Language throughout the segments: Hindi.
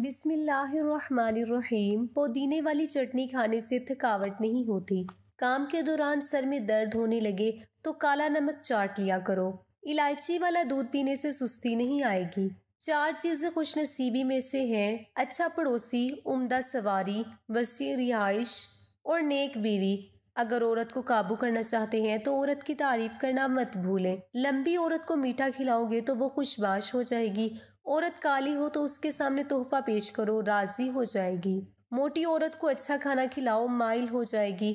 बिसमीम पुदीने वाली चटनी खाने से थकावट नहीं होती काम के दौरान सर में दर्द होने लगे तो काला नमक चाट लिया करो इलायची वाला दूध पीने से सुस्ती नहीं आएगी चार चीज़ें खुश नसीबी में से हैं अच्छा पड़ोसी उम्दा सवारी वसी रिहाइश और नेक बीवी अगर औरत को काबू करना चाहते हैं तो औरत की तारीफ करना मत भूलें लंबी औरत को मीठा खिलाओगे तो वो खुशबाश हो जाएगी औरत काली हो तो उसके सामने तोहफा पेश करो राजी हो जाएगी मोटी औरत को अच्छा खाना खिलाओ माइल हो जाएगी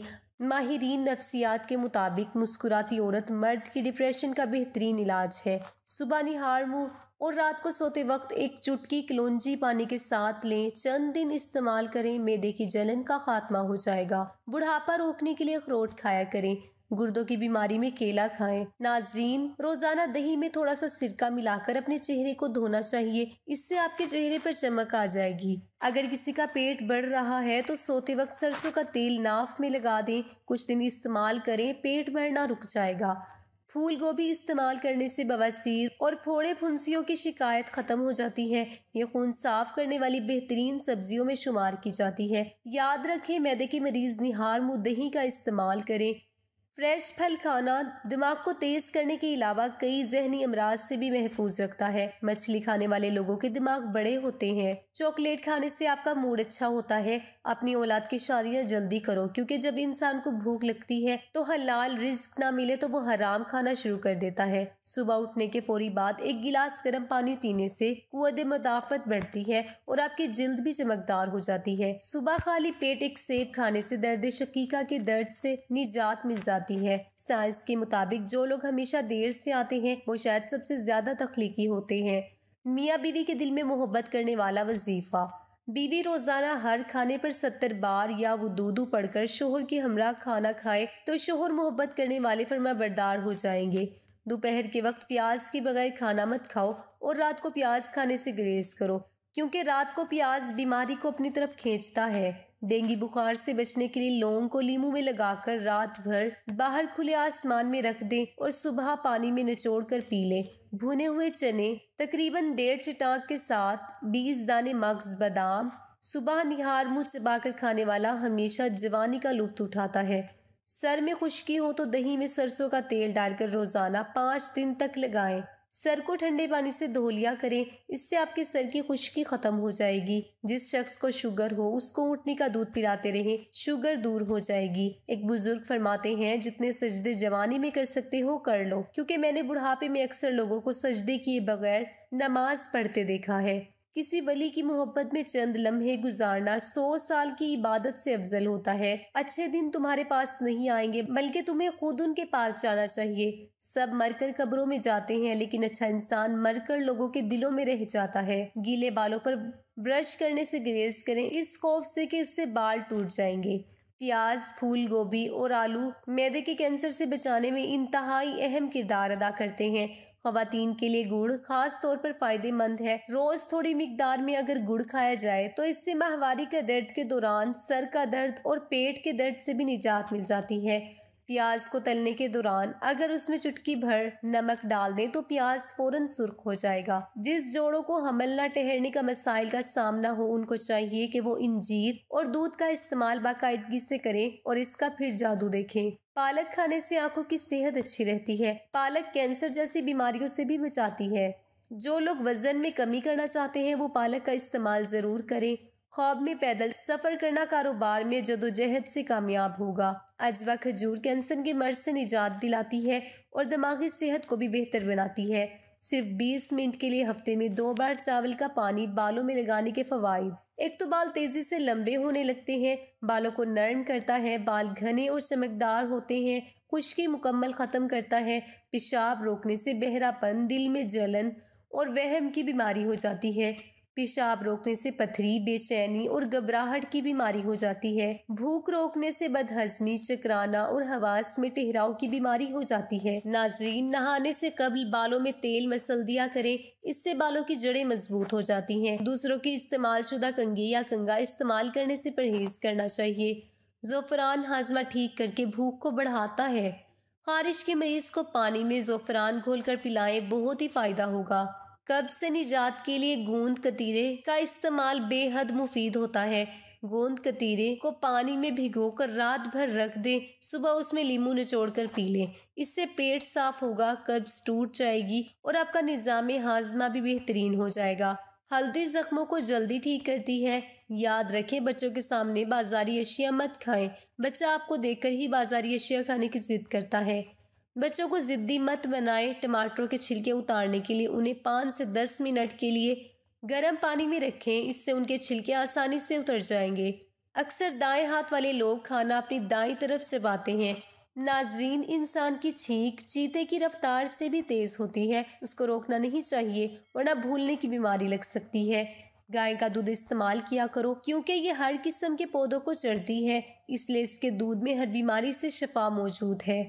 माहरीन नफ्सियात के मुताबिक मुस्कुराती औरत मर्द की डिप्रेशन का बेहतरीन इलाज है सुबह निहार मुँह और रात को सोते वक्त एक चुटकी कलौजी पानी के साथ लें चंद दिन इस्तेमाल करें मैदे की जलन का खात्मा हो जाएगा बुढ़ापा रोकने के लिए अखरोट खाया करें गुर्दों की बीमारी में केला खाएं नाजरीन रोजाना दही में थोड़ा सा सिरका मिलाकर अपने चेहरे को धोना चाहिए इससे आपके चेहरे पर चमक आ जाएगी अगर किसी का पेट बढ़ रहा है तो सोते वक्त सरसों का तेल नाफ में लगा दें कुछ दिन इस्तेमाल करें पेट भरना रुक जाएगा फूल गोभी इस्तेमाल करने से बवासीर और फोड़े फुंसियों की शिकायत ख़त्म हो जाती है ये खून साफ करने वाली बेहतरीन सब्जियों में शुमार की जाती है याद रखें मैदे के मरीज़ निहार मुँह दही का इस्तेमाल करें फ्रेश फल खाना दिमाग को तेज करने के अलावा कई जहनी अमराज से भी महफूज रखता है मछली खाने वाले लोगों के दिमाग बड़े होते हैं चॉकलेट खाने से आपका मूड अच्छा होता है अपनी औलाद की शादियां जल्दी करो क्योंकि जब इंसान को भूख लगती है तो हलाल रिस्क ना मिले तो वो हराम खाना शुरू कर देता है सुबह उठने के फौरी बाद एक गिलास गर्म पानी पीने से कुत मुदाफत बढ़ती है और आपकी जल्द भी चमकदार हो जाती है सुबह खाली पेट एक सेब खाने से दर्द शकीका के दर्द से निजात मिल जाती जाती है साइंस के मुताबिक जो लोग हमेशा देर से आते हैं वो शायद सबसे ज़्यादा तख्लीकी होते हैं मियाँ बीवी के दिल में मोहब्बत करने वाला वजीफ़ा बीवी रोज़ाना हर खाने पर सत्तर बार या वो दूधू पढ़कर शोहर के हमरा खाना खाए तो शोहर मोहब्बत करने वाले फरमा बरदार हो जाएंगे दोपहर के वक्त प्याज के बगैर खाना मत खाओ और रात को प्याज खाने से ग्रेज करो क्योंकि रात को प्याज बीमारी को अपनी तरफ खींचता है डेंगू बुखार से बचने के लिए लौंग को लीमू में लगाकर रात भर बाहर खुले आसमान में रख दें और सुबह पानी में निचोड़ कर पी लें भुने हुए चने तकरीबन डेढ़ चटाक के साथ बीस दाने मग्ज बादाम सुबह निहार मुँह चबाकर खाने वाला हमेशा जवानी का लुत्फ उठाता है सर में खुश्की हो तो दही में सरसों का तेल डालकर रोज़ाना पाँच दिन तक लगाएं सर को ठंडे पानी से धो लिया करें इससे आपके सर की खुश्की खत्म हो जाएगी जिस शख्स को शुगर हो उसको ऊँटने का दूध पिलाते रहें शुगर दूर हो जाएगी एक बुजुर्ग फरमाते हैं जितने सजदे जवानी में कर सकते हो कर लो क्योंकि मैंने बुढ़ापे में अक्सर लोगों को सजदे किए बगैर नमाज पढ़ते देखा है किसी वली की मोहब्बत में चंद लम्हे गुजारना सौ साल की इबादत से अफजल होता है अच्छे दिन तुम्हारे पास नहीं आएंगे बल्कि तुम्हें खुद उनके पास जाना चाहिए सब मरकर कब्रों में जाते हैं लेकिन अच्छा इंसान मरकर लोगों के दिलों में रह जाता है गीले बालों पर ब्रश करने से ग्रेज करें इस खौफ से कि इससे बाल टूट जाएंगे प्याज फूल गोभी और आलू मैदे के कैंसर से बचाने में इंतहाई अहम किरदार अदा करते हैं खातन के लिए गुड़ खास तौर पर फायदेमंद है रोज थोड़ी मिकदार में अगर गुड़ खाया जाए तो इससे माहवारी के दर्द के दौरान सर का दर्द और पेट के दर्द से भी निजात मिल जाती है प्याज को तलने के दौरान अगर उसमें चुटकी भर नमक डाल दें तो प्याज फौरन सुर्ख हो जाएगा जिस जोड़ों को हमलना ठहरने का मसाइल का सामना हो उनको चाहिए कि वो इंजीर और दूध का इस्तेमाल बाकायदगी से करें और इसका फिर जादू देखें पालक खाने से आंखों की सेहत अच्छी रहती है पालक कैंसर जैसी बीमारियों से भी बचाती है जो लोग वजन में कमी करना चाहते हैं वो पालक का इस्तेमाल ज़रूर करें ख्वाब में पैदल सफ़र करना कारोबार में जदोजहद से कामयाब होगा अजवा खजूर कैंसर के मर्ज से निजात दिलाती है और दिमागी सेहत को भी बेहतर बनाती है सिर्फ 20 मिनट के लिए हफ्ते में दो बार चावल का पानी बालों में लगाने के फवाद एक तो बाल तेज़ी से लंबे होने लगते हैं बालों को नरम करता है बाल घने और चमकदार होते हैं खुश्की मुकम्मल ख़त्म करता है पेशाब रोकने से बहरापन दिल में जलन और वहम की बीमारी हो जाती है पेशाब रोकने से पथरी बेचैनी और घबराहट की बीमारी हो जाती है भूख रोकने से बदहजमी चकराना और हवास में ठहराव की बीमारी हो जाती है नाजरीन नहाने से कबल बालों में तेल मसल दिया करें इससे बालों की जड़ें मजबूत हो जाती हैं दूसरों की इस्तेमाल शुदा कंगी या कंगा इस्तेमाल करने से परहेज करना चाहिए जोफरान हाजमा ठीक करके भूख को बढ़ाता है खारिश के मरीज़ को पानी में जोफरान घोल कर पिलाएं बहुत ही फ़ायदा होगा कब्ज से निजात के लिए गोंद कतीरे का इस्तेमाल बेहद मुफीद होता है गोंद कतीरे को पानी में भिगोकर रात भर रख दें सुबह उसमें लीमू निचोड़ कर पी लें इससे पेट साफ होगा कब्ज टूट जाएगी और आपका निज़ाम हाजमा भी बेहतरीन हो जाएगा हल्दी ज़ख्मों को जल्दी ठीक करती है याद रखें बच्चों के सामने बाजारी अशिया मत खाएं बच्चा आपको देखकर ही बाजारी अशिया खाने की जिद करता है बच्चों को ज़िद्दी मत बनाएं टमाटरों के छिलके उतारने के लिए उन्हें पाँच से दस मिनट के लिए गर्म पानी में रखें इससे उनके छिलके आसानी से उतर जाएंगे अक्सर दाएं हाथ वाले लोग खाना अपनी दाई तरफ से पाते हैं नाजरीन इंसान की छींक चीते की रफ्तार से भी तेज़ होती है उसको रोकना नहीं चाहिए वरना भूलने की बीमारी लग सकती है गाय का दूध इस्तेमाल किया करो क्योंकि ये हर किस्म के पौधों को चढ़ती है इसलिए इसके दूध में हर बीमारी से शफा मौजूद है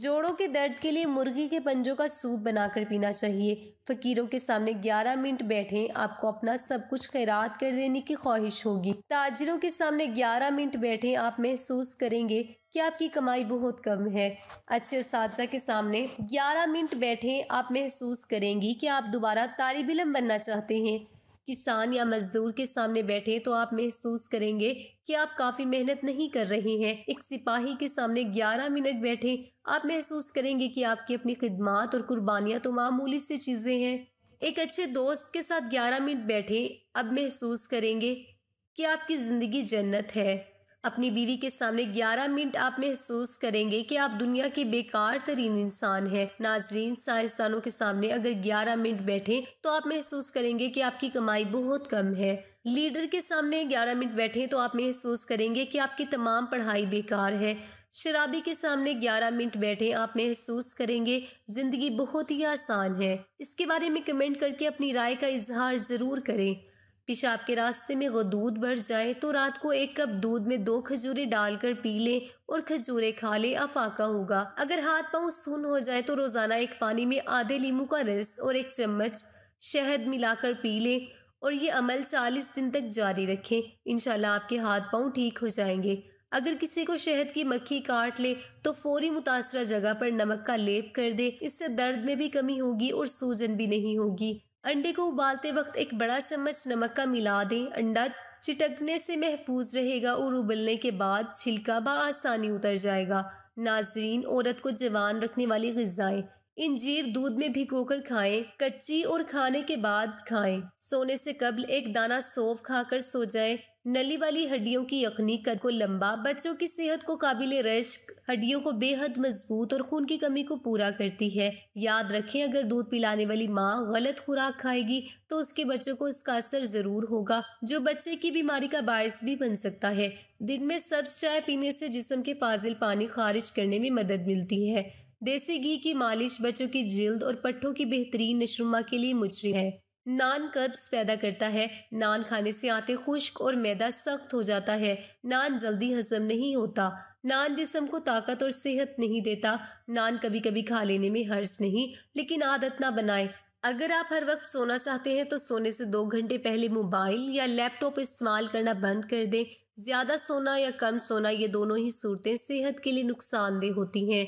जोड़ों के दर्द के लिए मुर्गी के पंजों का सूप बनाकर पीना चाहिए फकीरों के सामने 11 मिनट बैठें आपको अपना सब कुछ खैरात कर देने की ख्वाहिश होगी ताजरों के सामने 11 मिनट बैठें आप महसूस करेंगे कि आपकी कमाई बहुत कम है अच्छे इस के सामने 11 मिनट बैठें आप महसूस करेंगी कि आप दोबारा तालब इलम बनना चाहते हैं किसान या मजदूर के सामने बैठे तो आप महसूस करेंगे कि आप काफ़ी मेहनत नहीं कर रहे हैं एक सिपाही के सामने 11 मिनट बैठे आप महसूस करेंगे कि आपकी अपनी खिदमत और कुर्बानियाँ तो मामूली सी चीज़ें हैं एक अच्छे दोस्त के साथ 11 मिनट बैठे अब महसूस करेंगे कि आपकी ज़िंदगी जन्नत है अपनी बीवी के सामने 11 मिनट आप महसूस करेंगे कि आप दुनिया के बेकार तरीन इंसान हैं नाजरीन साइंसदानों के सामने अगर 11 मिनट बैठे तो आप महसूस करेंगे कि आपकी कमाई बहुत कम है लीडर के सामने 11 मिनट बैठे तो आप महसूस करेंगे कि आपकी तमाम पढ़ाई बेकार है शराबी के सामने 11 मिनट बैठे आप महसूस करेंगे ज़िंदगी बहुत ही आसान है इसके बारे में कमेंट करके अपनी राय का इजहार ज़रूर करें पेशाब के रास्ते में वो दूध बढ़ जाए तो रात को एक कप दूध में दो खजूरें डालकर पी लें और खजूरें खा लें अफाका होगा अगर हाथ पांव सुन हो जाए तो रोजाना एक पानी में आधे लीमू का रस और एक चम्मच शहद मिलाकर पी लें और ये अमल चालीस दिन तक जारी रखें इनशाला आपके हाथ पाँव ठीक हो जाएंगे अगर किसी को शहद की मक्खी काट ले तो फौरी मुतासरा जगह पर नमक का लेप कर दे इससे दर्द में भी कमी होगी और सूजन भी नहीं होगी अंडे को उबालते वक्त एक बड़ा चम्मच नमक का मिला दें अंडा चिटकने से महफूज रहेगा और उबलने के बाद छिलका बसानी उतर जाएगा नाजरीन औरत को जवान रखने वाली गज़ाएँ इंजीर दूध में भिगोकर खाएं कच्ची और खाने के बाद खाएं सोने से कबल एक दाना सौंफ खाकर सो जाएं नली वाली हड्डियों की यखनी कद को लंबा बच्चों की सेहत को काबिल रश्क हड्डियों को बेहद मजबूत और खून की कमी को पूरा करती है याद रखें अगर दूध पिलाने वाली माँ गलत खुराक खाएगी तो उसके बच्चों को इसका असर ज़रूर होगा जो बच्चे की बीमारी का बायस भी बन सकता है दिन में सब्ज चाय पीने से जिसम के फाजिल पानी खारिज करने में मदद मिलती है देसी घी की मालिश बच्चों की जल्द और पट्ठों की बेहतरीन नशुमा के लिए मुजरी है नान कब्ज पैदा करता है नान खाने से आते खुश्क और मैदा सख्त हो जाता है नान जल्दी हजम नहीं होता नान जिसम को ताकत और सेहत नहीं देता नान कभी कभी खा लेने में हर्ज नहीं लेकिन आदत ना बनाए अगर आप हर वक्त सोना चाहते हैं तो सोने से दो घंटे पहले मोबाइल या लैपटॉप इस्तेमाल करना बंद कर दें ज़्यादा सोना या कम सोना ये दोनों ही सूरतें सेहत के लिए नुकसानदेह होती हैं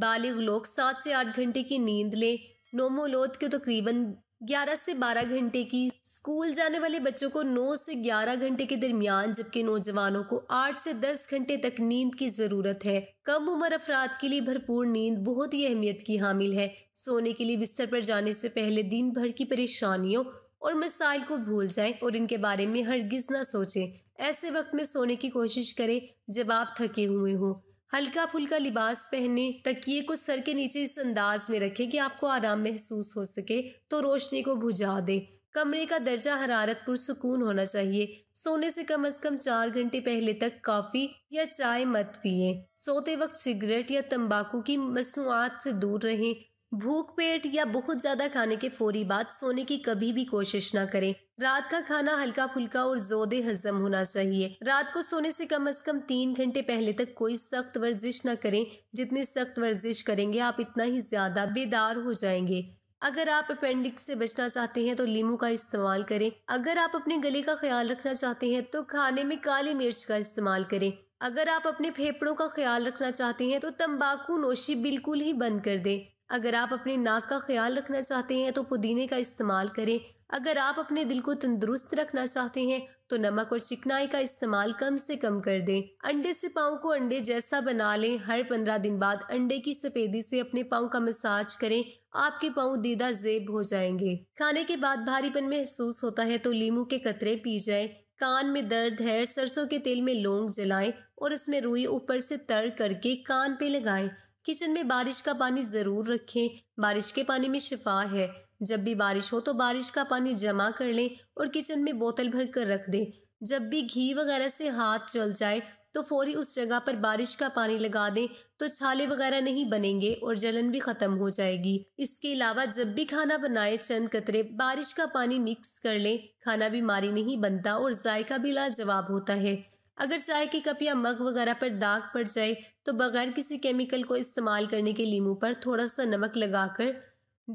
बालिग लोग सात से आठ घंटे की नींद लें नोमोलोथ के तो तकरीबन तो 11 से 12 घंटे की स्कूल जाने वाले बच्चों को 9 से 11 घंटे के दरमियान जबकि नौजवानों को 8 से 10 घंटे तक नींद की ज़रूरत है कम उम्र अफराद के लिए भरपूर नींद बहुत ही अहमियत की हामिल है सोने के लिए बिस्तर पर जाने से पहले दिन भर की परेशानियों और मसाइल को भूल जाएं और इनके बारे में हरगिज ना सोचें ऐसे वक्त में सोने की कोशिश करें जब आप थके हुए हों हल्का फुल्का लिबास पहने तकिए को सर के नीचे इस अंदाज में रखें कि आपको आराम महसूस हो सके तो रोशनी को बुझा दें कमरे का दर्जा हरारत पुरसकून होना चाहिए सोने से कम अज कम चार घंटे पहले तक कॉफ़ी या चाय मत पिए सोते वक्त सिगरेट या तंबाकू की मसनूआत से दूर रहें भूख पेट या बहुत ज़्यादा खाने के फौरी बाद सोने की कभी भी कोशिश ना करें रात का खाना हल्का फुल्का और जोदे हजम होना चाहिए रात को सोने से कम से कम तीन घंटे पहले तक कोई सख्त वर्जिश ना करें जितनी सख्त वर्जिश करेंगे आप इतना ही ज़्यादा बेदार हो जाएंगे अगर आप अपेंडिक्स से बचना चाहते हैं तो लीमू का इस्तेमाल करें अगर आप अपने गले का ख्याल रखना चाहते हैं तो खाने में काली मिर्च का इस्तेमाल करें अगर आप अपने फेफड़ों का ख्याल रखना चाहते हैं तो तंबाकू नोशी बिल्कुल ही बंद कर दें अगर आप अपने नाक का ख्याल रखना चाहते हैं तो पुदीने का इस्तेमाल करें अगर आप अपने दिल को तंदुरुस्त रखना चाहते हैं तो नमक और चिकनाई का इस्तेमाल कम से कम कर दें अंडे से पाँव को अंडे जैसा बना लें हर पंद्रह दिन बाद अंडे की सफेदी से अपने पाँव का मसाज करें आपके पाँव दीदा जेब हो जाएंगे खाने के बाद भारीपन महसूस होता है तो लीमू के कतरे पी जाए कान में दर्द है सरसों के तेल में लौंग जलाएं और इसमें रुई ऊपर से तर करके कान पे लगाएं किचन में बारिश का पानी ज़रूर रखें बारिश के पानी में शिफा है जब भी बारिश हो तो बारिश का पानी जमा कर लें और किचन में बोतल भर कर रख दें जब भी घी वगैरह से हाथ चल जाए तो फौरी उस जगह पर बारिश का पानी लगा दें तो छाले वगैरह नहीं बनेंगे और जलन भी ख़त्म हो जाएगी इसके अलावा जब भी खाना बनाए चंद कतरे बारिश का पानी मिक्स कर लें खाना बीमारी नहीं बनता और जायका भी लाजवाब होता है अगर चाय के कप या मग वगैरह पर दाग पड़ जाए तो बगैर किसी केमिकल को इस्तेमाल करने के लीमू पर थोड़ा सा नमक लगाकर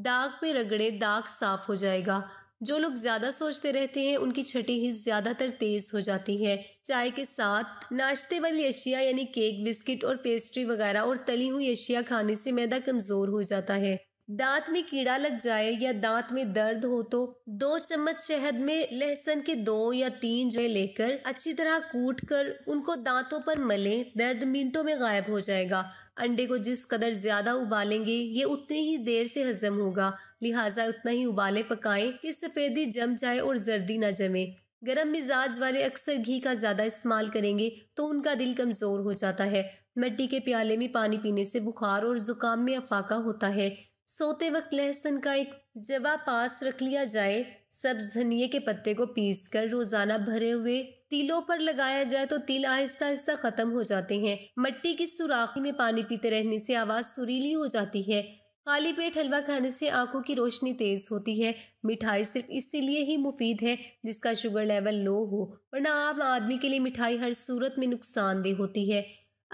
दाग पे रगड़े दाग साफ हो जाएगा जो लोग ज़्यादा सोचते रहते हैं उनकी छठी ही ज़्यादातर तेज़ हो जाती है चाय के साथ नाश्ते वाली अशिया यानी केक बिस्किट और पेस्ट्री वगैरह और तली हुई अशिया खाने से मैदा कमज़ोर हो जाता है दांत में कीड़ा लग जाए या दांत में दर्द हो तो दो चम्मच शहद में लहसुन के दो या तीन जो लेकर अच्छी तरह कूट कर उनको दांतों पर मले दर्द मिनटों में गायब हो जाएगा अंडे को जिस कदर ज़्यादा उबालेंगे ये उतनी ही देर से हजम होगा लिहाजा उतना ही उबाले पकाएं कि सफ़ेदी जम जाए और जर्दी ना जमे गर्म मिजाज वाले अक्सर घी का ज़्यादा इस्तेमाल करेंगे तो उनका दिल कमज़ोर हो जाता है मिट्टी के प्याले में पानी पीने से बुखार और ज़ुकाम में अफाका होता है सोते वक्त लहसुन का एक जवा पास रख लिया जाए सब्ज धनिए के पत्ते को पीस कर रोजाना भरे हुए तिलों पर लगाया जाए तो तिल आहिस्ता आहिस्ता खत्म हो जाते हैं मट्टी की सुराखी में पानी पीते रहने से आवाज़ सुरीली हो जाती है खाली पेट हलवा खाने से आंखों की रोशनी तेज होती है मिठाई सिर्फ इसीलिए ही मुफीद है जिसका शुगर लेवल लो हो वरना आम आदमी के लिए मिठाई हर सूरत में नुकसानदेह होती है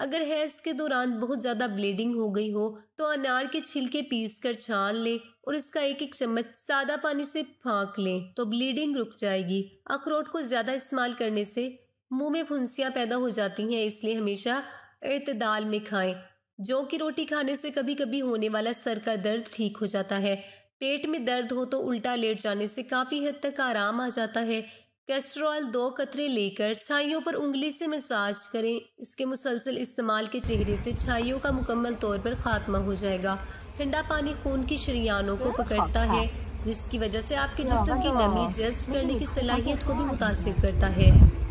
अगर हैज के दौरान बहुत ज़्यादा ब्लीडिंग हो गई हो तो अनार के छिलके पीस कर छान लें और इसका एक एक चम्मच सादा पानी से फाँक लें तो ब्लीडिंग रुक जाएगी अखरोट को ज़्यादा इस्तेमाल करने से मुंह में फुंसियाँ पैदा हो जाती हैं इसलिए हमेशा अतदाल में खाएं जो की रोटी खाने से कभी कभी होने वाला सर का दर्द ठीक हो जाता है पेट में दर्द हो तो उल्टा लेट जाने से काफ़ी हद तक आराम आ जाता है कैसरॉल दो कतरे लेकर छाइयों पर उंगली से मसाज करें इसके मुसलसल इस्तेमाल के चेहरे से छाइयों का मुकम्मल तौर पर खात्मा हो जाएगा ठंडा पानी खून की शरियानों को पकड़ता है जिसकी वजह से आपके जिसम की नमी जज्ब करने की सलाहियत को भी मुतासर करता है